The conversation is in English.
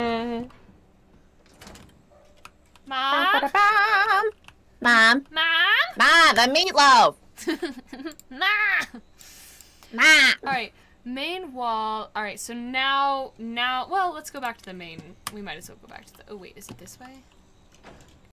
Mom? Mom? Mom? Mom, the meatloaf! Mom. Mom. Alright, main wall. Alright, so now, now, well, let's go back to the main. We might as well go back to the, oh wait, is it this way?